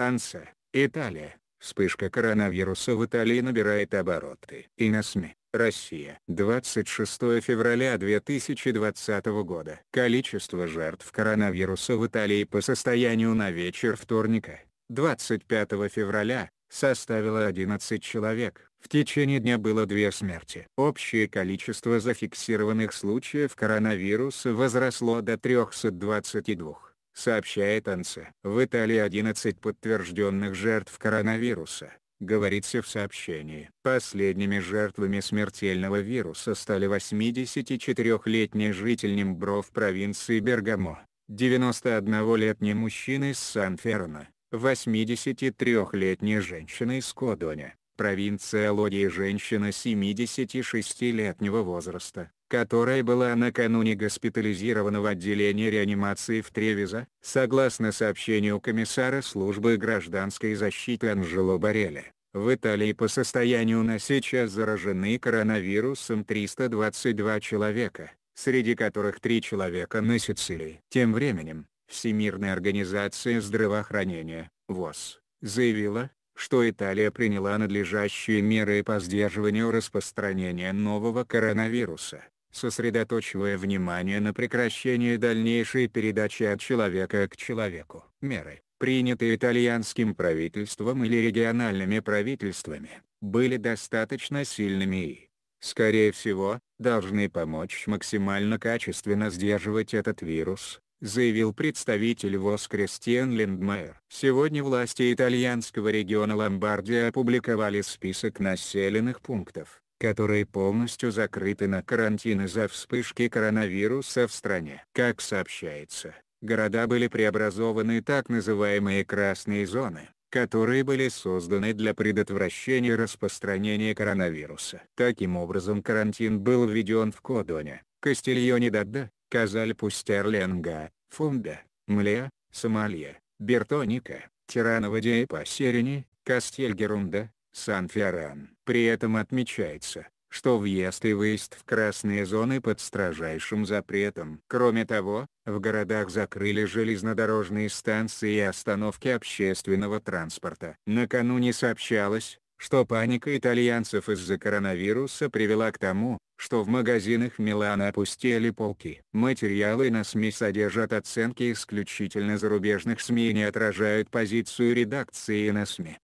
Анса, Италия. Вспышка коронавируса в Италии набирает обороты. И на СМИ. Россия. 26 февраля 2020 года. Количество жертв коронавируса в Италии по состоянию на вечер вторника, 25 февраля, составило 11 человек. В течение дня было две смерти. Общее количество зафиксированных случаев коронавируса возросло до 322 сообщает Анса. В Италии 11 подтвержденных жертв коронавируса, говорится в сообщении. Последними жертвами смертельного вируса стали 84 летний житель Нимбров провинции Бергамо, 91-летний мужчина из Сан-Ферно, 83-летняя женщина из Кодоня, провинция Лодии женщина 76-летнего возраста, которая была накануне госпитализирована в отделении реанимации в Тревиза, согласно сообщению комиссара службы гражданской защиты Анжело Бареля. В Италии по состоянию на сейчас заражены коронавирусом 322 человека, среди которых 3 человека на Сицилии. Тем временем, Всемирная организация здравоохранения, ВОЗ, заявила, что Италия приняла надлежащие меры по сдерживанию распространения нового коронавируса, сосредоточивая внимание на прекращении дальнейшей передачи от человека к человеку. Меры, принятые итальянским правительством или региональными правительствами, были достаточно сильными и, скорее всего, должны помочь максимально качественно сдерживать этот вирус, заявил представитель ВОЗ Кристиан Линдмайер. Сегодня власти итальянского региона Ломбардия опубликовали список населенных пунктов, которые полностью закрыты на карантин из-за вспышки коронавируса в стране. Как сообщается, города были преобразованы так называемые «красные зоны» которые были созданы для предотвращения распространения коронавируса. Таким образом карантин был введен в Кодоне, Кастильоне Дадда, Казальпу Стерлинга, Фунда, Мле, Сомалия, Бертоника, Тиранова Диэпа Серени, Кастельгерунда, Сан-Фиоран. При этом отмечается, что въезд и выезд в красные зоны под строжайшим запретом. Кроме того, в городах закрыли железнодорожные станции и остановки общественного транспорта. Накануне сообщалось, что паника итальянцев из-за коронавируса привела к тому, что в магазинах Милана опустили полки. Материалы на СМИ содержат оценки исключительно зарубежных СМИ и не отражают позицию редакции на СМИ.